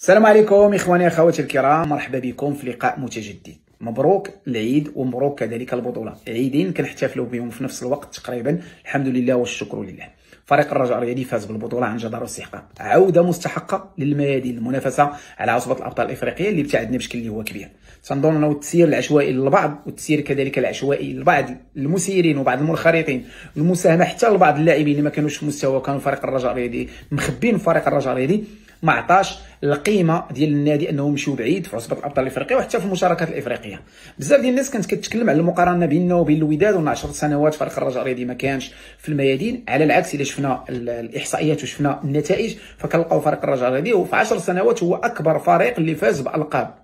السلام عليكم اخواني اخواتي الكرام مرحبا بكم في لقاء متجدد مبروك العيد ومبروك كذلك البطوله عيدين كنحتفلوا بهم في نفس الوقت تقريبا الحمد لله والشكر لله فريق الرجاء الرياضي فاز بالبطوله عن جدار واستحقاق عوده مستحقه للميادين المنافسه على عصبه الابطال الافريقيه اللي ابتعدنا بشكل اللي هو كبير تنظن انه التسيير العشوائي للبعض والتسيير كذلك العشوائي لبعض المسيرين وبعض المنخرطين المساهمه حتى لبعض اللاعبين اللي ما كانوش في مستوى كانوا فريق الرجاء الرياضي مخبين فريق الرجاء الرياضي ما عطاش القيمه ديال النادي انهم مشيو بعيد في عصبه الابطال الافريقيه وحتى في المشاركات الافريقيه بزاف ديال الناس كانت كتكلم على المقارنه بيننا وبين الوداد ومن 10 سنوات فريق الرجاء الرياضي ما كانش في الميادين على العكس الا شفنا الاحصائيات وشفنا النتائج فكنلقاو فريق الرجاء الرياضي وفي 10 سنوات هو اكبر فريق اللي فاز بالقاب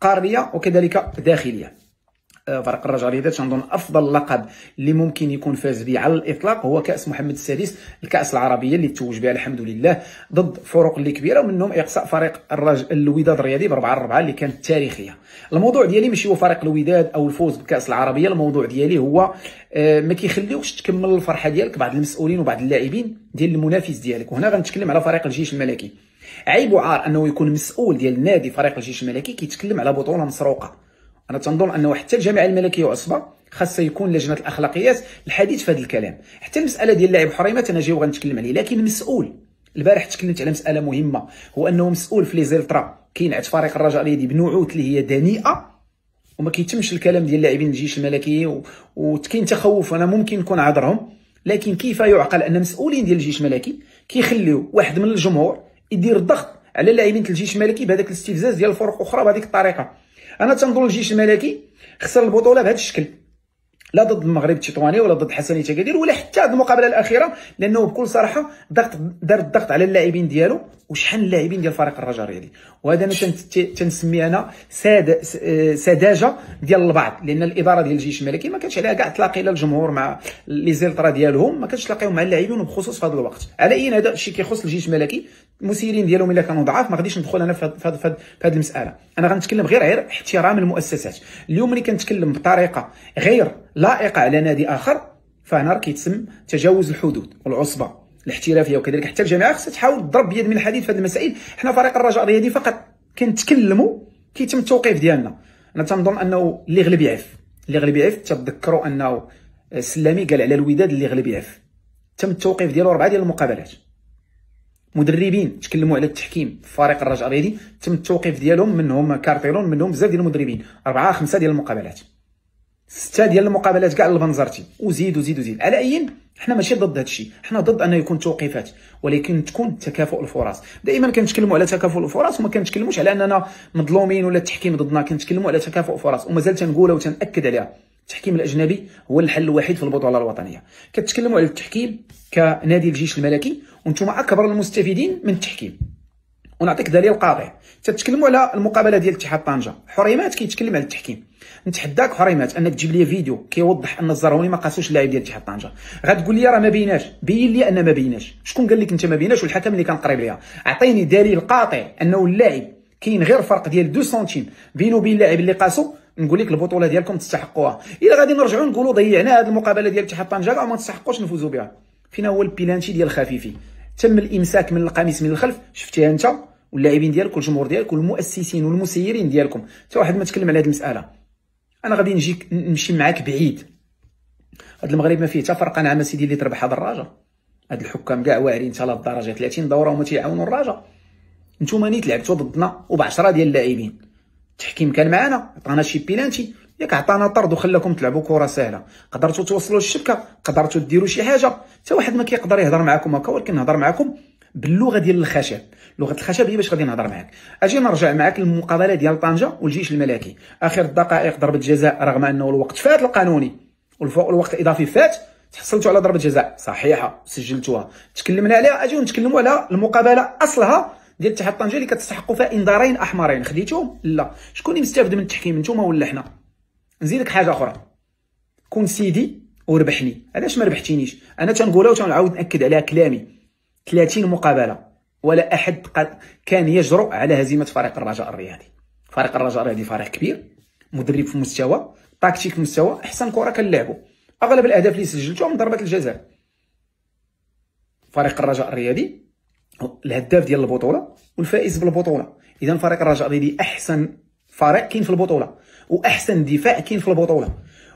قاريه وكذلك داخليه آه، فريق الرجاء الرياضي تنظن افضل لقب اللي ممكن يكون فاز به على الاطلاق هو كاس محمد السادس الكاس العربيه اللي توج بها الحمد لله ضد فرق اللي كبيره ومنهم اقصاء فريق الرج... الوداد الرياضي ب 4 4 اللي كانت تاريخيه الموضوع ديالي ماشي هو فريق الوداد او الفوز بكاس العربيه الموضوع ديالي هو آه، ما كيخليوكش تكمل الفرحه ديالك بعض المسؤولين وبعض اللاعبين ديال المنافس ديالك وهنا غنتكلم على فريق الجيش الملكي عيب وعار انه يكون مسؤول ديال نادي فريق الجيش الملكي كيتكلم على بطوله مسروقه انا تنظن انه حتى الجامعه الملكيه وعصبه خاصه يكون لجنه الاخلاقيات الحديث في هذا الكلام حتى المساله ديال لاعب حريمه انا جاي وغنتكلم عليه لكن مسؤول البارح تكلمت على مساله مهمه هو انه مسؤول في ليزيلترا كينعت فريق الرجاء الرياضي بنعوت اللي هي دنيئه وما كيتمش الكلام ديال لاعبين الجيش الملكي وكاين تخوف انا ممكن نكون عذرهم لكن كيف يعقل ان مسؤولين ديال الجيش الملكي كيخليو واحد من الجمهور يدير الضغط على لاعبين الجيش الملكي بهذاك الاستفزاز ديال الفرق اخرى بهذيك الطريقه انا تنظن الجيش الملكي خسر البطوله بهذا الشكل لا ضد المغرب التطواني ولا ضد حسني تكادير ولا حتى هذه المقابله الاخيره لانه بكل صراحه ضغط دار الضغط على اللاعبين ديالو وشحال اللاعبين ديال فريق الرجاء الرياضي وهذا انا تنسمي انا ساد آه، سذاجه ديال البعض لان الاداره ديال الجيش الملكي ما كانش عليها كاع تلاقي لا الجمهور مع لي زيلترا ديالهم ما كانش تلاقيهم مع اللاعبين وبخصوص في هذا الوقت على اي هذا الشيء كيخص الجيش الملكي المسيرين ديالهم الا كانوا ضعاف ما غاديش ندخل انا في هذه المساله انا غنتكلم غير غير احترام المؤسسات اليوم ملي كنتكلم بطريقه غير لائقه على نادي اخر فهنا راه كيتسم تجاوز الحدود والعصبه الاحترافيه وكذلك حتى الجامعه خصها تحاول تضرب بيد من الحديد في هذه المسائل حنا فريق الرجاء الرياضي فقط كنتكلموا كيتم التوقيف ديالنا انا تنظن انه اللي غلب يعف اللي غلب يعف تتذكروا انه السلامي آه، قال على الوداد اللي غلب يعف تم التوقيف ديالو اربعه ديال المقابلات مدربين تكلموا على التحكيم في فريق الرجاء الرياضي تم التوقيف ديالهم منهم كارتيرون منهم بزاف ديال المدربين اربعه خمسه ديال المقابلات سته ديال المقابلات كاع البنزرتي وزيد وزيد وزيد على اي حنا ماشي ضد هذا الشيء حنا ضد انه يكون توقيفات ولكن تكون تكافؤ الفرص دائما كنتكلموا على تكافؤ الفرص وما كنتكلموش على اننا مظلومين ولا التحكيم ضدنا كنتكلموا على تكافؤ الفرص ومازال تنقولها وتناكد عليها التحكيم الاجنبي هو الحل الوحيد في البطوله الوطنيه كتكلموا على التحكيم كنادي الجيش الملكي وانتم اكبر المستفيدين من التحكيم ونعطيك دليل قاطع تتكلموا على المقابله ديال اتحاد طنجه حريمات كيتكلم على التحكيم نتحداك حريمات انك تجيب لي فيديو كيوضح ان الزرهوني ما قاسوش اللاعب ديال اتحاد طنجه غتقول لي راه ما بيناش بين لي ان ما بيناش شكون قال لك انت ما بيناش والحكم اللي كان قريب ليها عطيني دليل قاطع انه اللاعب كاين غير فرق ديال 2 سنتيم بينه وبين اللاعب اللي قاسو نقول لك البطوله ديالكم تستحقوها الا غادي نرجعوا نقولوا ضيعنا هذه المقابله ديال اتحاد طنجه وما تستحقوش نفوزوا بها فينا هو البيلانتي ديال خفيفي تم الامساك من القميص من الخلف شفتيها انت واللاعبين ديالك والجمهور ديالك والمؤسسين والمسيرين ديالكم حتى واحد ما تكلم على هذه المساله انا غادي نجيك نمشي معاك بعيد هاد المغرب ما فيه حتى فرقه نعمه سيدي اللي تربح هذا الراجا هاد الحكام كاع واعرين حتى لهاد الدرجه 30 دوره وما تيعاونوا الراجا نتوما نيت لعبتوا ضدنا وب 10 ديال اللاعبين التحكيم كان معانا عطانا شي بيلانتي ياك عطانا طرد وخلاكم تلعبوا كره سهله قدرتوا توصلوا للشبكه قدرتوا ديروا شي حاجه حتى واحد ما كيقدر يهضر معكم هكا ولكن نهضر معكم باللغه ديال الخشب لغه الخشب هي باش غادي نهضر معاك اجي نرجع معاك للمقابله ديال طنجه والجيش الملكي اخر الدقائق ضربه جزاء رغم انه الوقت فات القانوني والوقت الاضافي فات تحصلتوا على ضربه جزاء صحيحه سجلتوها تكلمنا عليها اجيو نتكلموا على المقابله اصلها ديال اتحاد طنجه اللي كتستحقوا فيها انذارين احمرين خديتهم لا شكون اللي مستافد من التحكيم نتوما ولا حنا نزيدك حاجه اخرى كون سيدي وربحني علاش ما ربحتينيش انا تنقولها وتنعاود ناكد عليها كلامي 30 مقابله ولا احد كان يجرؤ على هزيمه فريق الرجاء الرياضي فريق الرجاء الرياضي فريق كبير مدرب في مستوى تكتيك مستوى احسن كره كنلعبوا اغلب الاهداف اللي سجلتهم من ضربات الجزاء فريق الرجاء الرياضي الهداف ديال البطوله والفائز بالبطوله اذا فريق الرجاء الرياضي احسن فريق كاين في البطوله واحسن دفاع كاين في البطوله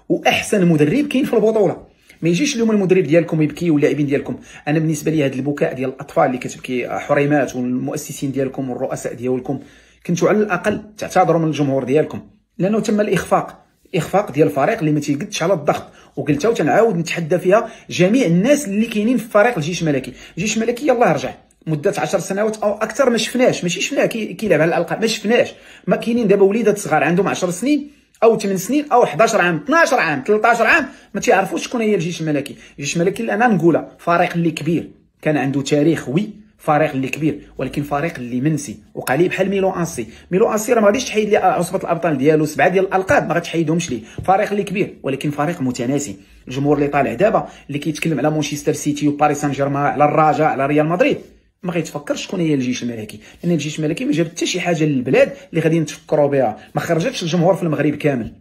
واحسن مدرب كاين في البطوله ما يجيش اليوم المدرب ديالكم يبكي واللاعبين ديالكم انا بالنسبه لي هذا البكاء ديال الاطفال اللي كتبكي حريمات والمؤسسين ديالكم والرؤساء ديالكم كنتوا على الاقل تعتذروا من الجمهور ديالكم لانه تم الاخفاق اخفاق ديال الفريق اللي ما تيقدش على الضغط وقلتها وتنعاود نتحدى فيها جميع الناس اللي كاينين في فريق الجيش الملكي الجيش الملكي يلاه رجع مده 10 سنوات او اكثر ما شفناش ماشي شفناه كيلعب على الالقاب ما شفناش ما كاينين دابا وليدات صغار عندهم 10 سنين او 8 سنين او 11 عام 12 عام 13 عام ما تيعرفوش شكون هي الجيش الملكي الجيش الملكي اللي انا نقولها فريق اللي كبير كان عنده تاريخ وي فريق اللي كبير ولكن فريق اللي منسي وقع بحال ميلو انسي ميلو انسي راه ما غاديش تحيد لي آه، عصبه الابطال ديالو سبعه ديال الالقاب ما غاتحيدهمش ليه فريق اللي كبير ولكن فريق متناسي الجمهور اللي طالع دابا اللي كيتكلم على مانشستر سيتي وباريس سان جيرمان على الرجاء على ريال مدريد ما غيتفكرش شكون هي الجيش الملكي لان الجيش الملكي ما جاب حتى شي حاجه للبلاد اللي غادي نتفكروا بها ما خرجتش الجمهور في المغرب كامل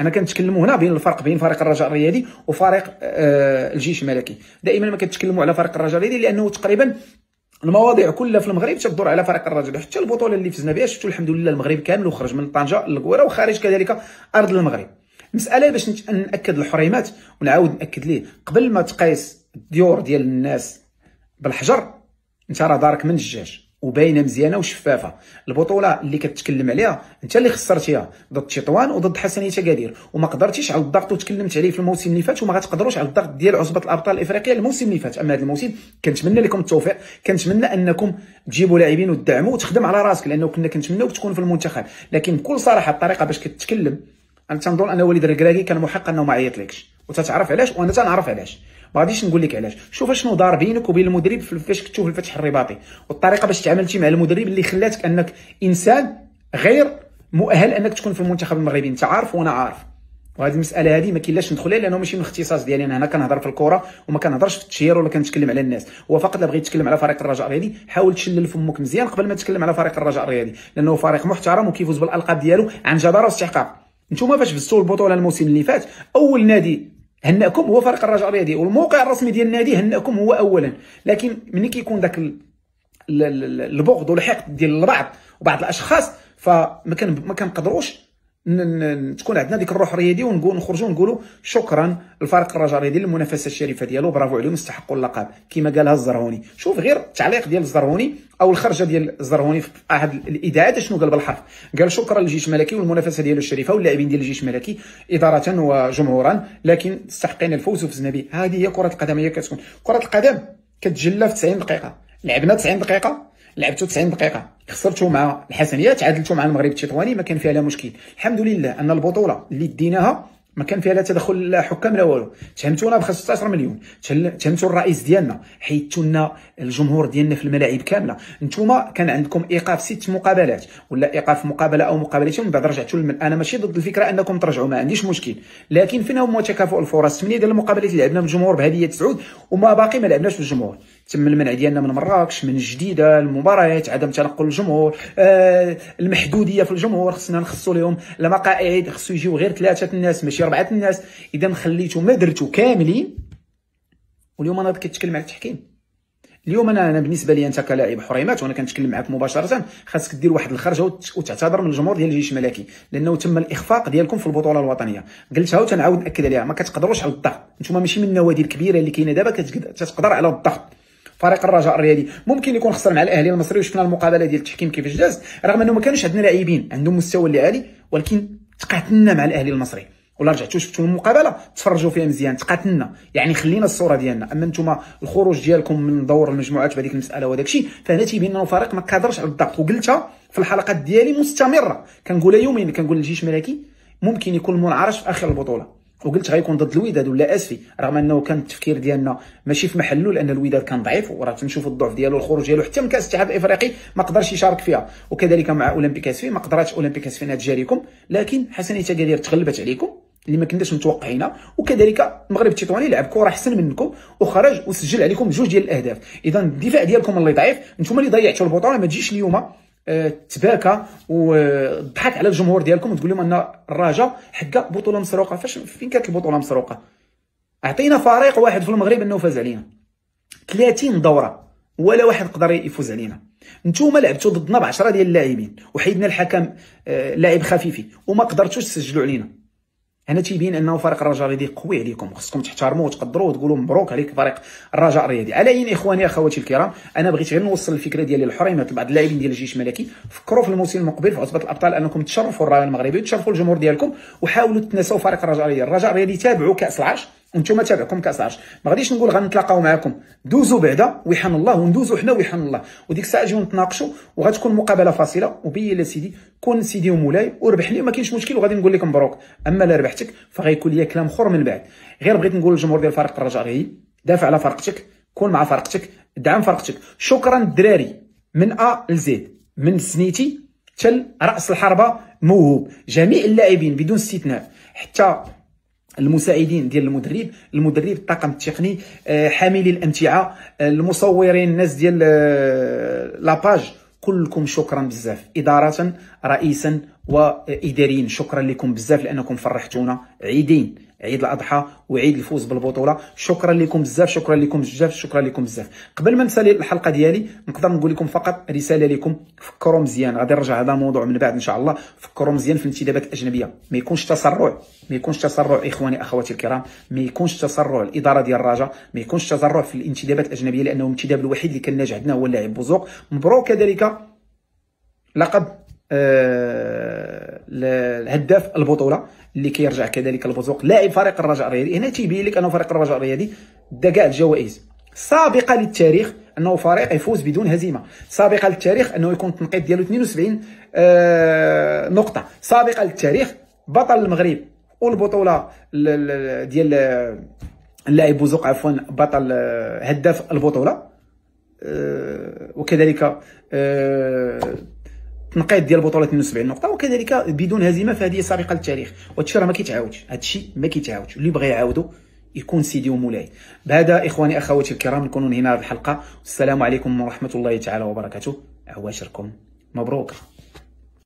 انا كنتكلموا هنا بين الفرق بين فريق الرجاء الرياضي وفريق آه الجيش الملكي دائما ما كنتكلموا على فريق الرجاء الرياضي لانه تقريبا المواضيع كلها في المغرب تدور على فريق الرجاء حتى البطوله اللي فزنا بها شفتوا الحمد لله المغرب كامل وخرج من طنجه للقويره وخارج كذلك ارض المغرب مساله باش ناكد الحريمات ونعاود ناكد ليه قبل ما تقيس الديور ديال الناس بالحجر انت راه دارك من الجاج وباينه مزيانه وشفافه البطوله اللي كتكلم عليها انت اللي خسرتيها ضد تطوان وضد حسنيه تقادير وما قدرتيش على الضغط وتكلمت عليه في الموسم اللي فات وما غتقدروش على الضغط ديال عصبه الابطال الافريقيه الموسم اللي فات اما هذا الموسم كنتمنى لكم التوفيق كنتمنى انكم تجيبوا لاعبين وتدعموا وتخدم على راسك لانه كنا كنتمناوك تكون في المنتخب لكن بكل صراحه الطريقه باش كتكلم انا تنظن ان وليد الركراكي كان محق انه ما عيطلكش وتتعرف علاش وانا تنعرف علاش ما غاديش نقول لك علاش شوف شنو دار بينك وبين المدرب فاش كتشوف الفتح الرباطي والطريقه باش تعاملتي مع المدرب اللي خلاتك انك انسان غير مؤهل انك تكون في المنتخب المغربي انت عارف وانا عارف وهذه المساله هذه ما كاينلاش ندخل لها لانه ماشي من الاختصاص ديالي انا هنا كنهضر في الكره وما كنهضرش في التشهير ولا كنتكلم على الناس هو فقط لا بغيت تكلم على فريق الرجاء الرياضي حاول تشلل فمك مزيان قبل ما تتكلم على فريق الرجاء الرياضي لانه فريق محترم وكيفوز بالالقاب ديالو عن جداره واستحقاق نتوما فاش فزتوا البطوله الموسم اللي فات اول نادي هنأكم هو فريق الرجاء الرياضي والموقع الرسمي ديال النادي هنأكم هو اولا لكن ملي كيكون داك البغض والحقد ديال البعض وبعض الاشخاص فما كنقدروش تكون عندنا ديك الروح الرياضيه نخرجوا نقولوا شكرا لفريق الرجاء الرياضي للمنافسه الشريفه ديالو برافو عليهم استحقوا اللقب كما قالها الزرهوني شوف غير التعليق ديال الزرهوني او الخرجه ديال الزرهوني في احد الاذاعات شنو قال بالحرف قال شكرا للجيش الملكي والمنافسه ديالو الشريفه واللاعبين ديال الجيش الملكي اداره وجمهورا لكن استحقين الفوز وفزنا به هذه هي كره القدم هي كتكون كره القدم كتجلى في 90 دقيقه لعبنا 90 دقيقه لعبتو 90 دقيقه خسرتوا مع الحسنيه تعادلتوا مع المغرب التطواني ما كان فيها لا مشكل الحمد لله ان البطوله اللي ديناها ما كان فيها لا تدخل لا حكام لا والو تهمتونا ب 15 مليون تهمتوا الرئيس ديالنا حيتوا لنا الجمهور ديالنا في الملاعب كامله انتوما كان عندكم ايقاف ست مقابلات ولا ايقاف مقابله او مقابلتين من بعد رجعتوا للمن انا ماشي ضد الفكره انكم ترجعوا ما عنديش مشكل لكن فين هما تكافؤ الفرص 8 ديال المقابلات اللي لعبنا بالجمهور بهديه سعود وما باقي ما لعبناش بالجمهور تم المنع ديالنا من مراكش من جديده المباريات عدم تنقل الجمهور آه المحدوديه في الجمهور خصنا نخصو لهم المقاعد خصو يجيو غير ثلاثه الناس ماشي اربعه الناس اذا خليتو ما درتو كاملين واليوم انا كنتكلم على التحكيم اليوم انا انا بالنسبه لي انت كلاعب حريمات وانا كنتكلم معك مباشره خاصك دير واحد الخرجه وتعتذر من الجمهور ديال الجيش الملكي لانه تم الاخفاق ديالكم في البطوله الوطنيه قلتها وتنعاود ناكد عليها ما كتقدروش على الضغط انتما ماشي من النوادي الكبيره اللي كاينه دابا كتقدر على الضغط فريق الرجاء الرياضي ممكن يكون خسر مع الاهلي المصري وشفنا المقابله ديال التحكيم كيفاش جات رغم انه ما كانوش عندنا لاعبين عندهم مستوى اللي عالي ولكن تقاتلنا مع الاهلي المصري ولا رجعتوا شفتوا المقابله تفرجوا فيها مزيان تقاتلنا يعني خلينا الصوره ديالنا اما نتوما الخروج ديالكم من دور المجموعات بهذيك المساله وهذاك الشيء فهنا تيبين انه الفريق ما كادرش على الضغط وقلتها في الحلقات ديالي مستمره كنقولها يومين كنقول للجيش الملكي ممكن يكون منعرش في اخر البطوله وقلت غيكون ضد الوداد ولا اسفي رغم انه كان التفكير ديالنا ماشي في محله لان الوداد كان ضعيف وراه تنشوفوا الضعف ديالو الخروج ديالو حتى من كاس الاتحاد الافريقي ما قدرش يشارك فيها وكذلك مع اولمبيك اسفي ما قدراتش اولمبيك اسفي انها تجاريكم لكن حسني تقادير تغلبت عليكم اللي ما كناش متوقعينها وكذلك المغرب التطواني لعب كره احسن منكم وخرج وسجل عليكم جوج ديال الاهداف اذا الدفاع ديالكم اللي ضعيف انتم اللي ضيعتوا البطوله ما تجيش اليوم آه، تباكى وضحك آه، على الجمهور ديالكم وتقول لهم ان الرجاء حقه بطوله مسروقه فاش فين كانت البطوله مسروقه اعطينا فريق واحد في المغرب انه فاز علينا 30 دوره ولا واحد قدر يفوز علينا نتوما لعبتوا ضدنا ب 10 ديال اللاعبين وحيدنا الحكم آه، لاعب خفيفي وما قدرتوش تسجلوا علينا هنا تيبين انه فريق الرجاء الرياضي قوي عليكم خصكم تحترموه وتقدروه وتقولوا مبروك عليك فريق الرجاء الرياضي على عين اخواني اخواتي الكرام انا بغيت غير نوصل الفكره ديالي للحريمات بعض اللاعبين ديال الجيش الملكي فكروا في الموسم المقبل في عصبه الابطال انكم تشرفوا الرايه المغربي وتشرفوا الجمهور ديالكم وحاولوا تنسوا فريق الرجاء الرياضي الرجاء الرياضي تابعوا كاس العرش وانتم تابعكم كاس العرش ما غاديش نقول غنتلاقاو معكم دوزوا بعدا ويحان الله وندوزوا حنا ويحان الله وديك الساعه جيو نتناقشوا وغتكون مقابله فاصله وبين سيدي كون سيدي ومولاي وربح لي ما كاينش مشكل وغادي نقول لك مبروك اما لا ربحتك فغيكون ليا كلام اخر من بعد غير بغيت نقول للجمهور ديال فريق الرجاء غي دافع على فرقتك كون مع فرقتك دعم فرقتك شكرا الدراري من ا لزيد من سنيتي تل راس الحربه موهوب جميع اللاعبين بدون استثناء حتى المساعدين ديال المدرب المدرب الطاقم التقني آه، حاملي الامتعه آه، المصورين الناس ديال آه، لاباج كلكم شكرا بزاف اداره رئيسا واداريين شكرا لكم بزاف لانكم فرحتونا عيدين عيد الاضحى وعيد الفوز بالبطوله شكرا لكم بزاف شكرا لكم بزاف شكرا لكم بزاف قبل ما نسالي الحلقه ديالي نقدر نقول لكم فقط رساله لكم فكروا مزيان غادي نرجع هذا الموضوع من بعد ان شاء الله فكروا مزيان في الانتدابات الاجنبيه ما يكونش تسرع ما يكونش تسرع اخواني اخواتي الكرام ما يكونش تسرع الاداره ديال الرجاء ما يكونش تسرع في الانتدابات الاجنبيه لانه الانتداب الوحيد اللي كان ناجح عندنا هو اللاعب بوزوق مبروك كذلك لقب آه الهداف البطوله اللي كيرجع كذلك البزوق لاعب فريق الرجاء الرياضي هنا تيبين لك انه فريق الرجاء الرياضي دا كاع الجوائز سابقه للتاريخ انه فريق يفوز بدون هزيمه سابقه للتاريخ انه يكون التنقيط ديالو 72 آه نقطه سابقه للتاريخ بطل المغرب والبطوله ديال اللاعب بوزوق عفوا بطل آه، هداف البطوله آه وكذلك آه تنقيض ديال بطوله 72 نقطه وكذلك بدون هزيمه فهذه سابقه للتاريخ وهادشي راه ما كيتعاودش هادشي ما كيتعاودش اللي بغى يعاودو يكون سيدي ومولاي بهذا اخواني اخواتي الكرام نكون هنا الحلقه والسلام عليكم ورحمه الله تعالى وبركاته عواشركم مبروك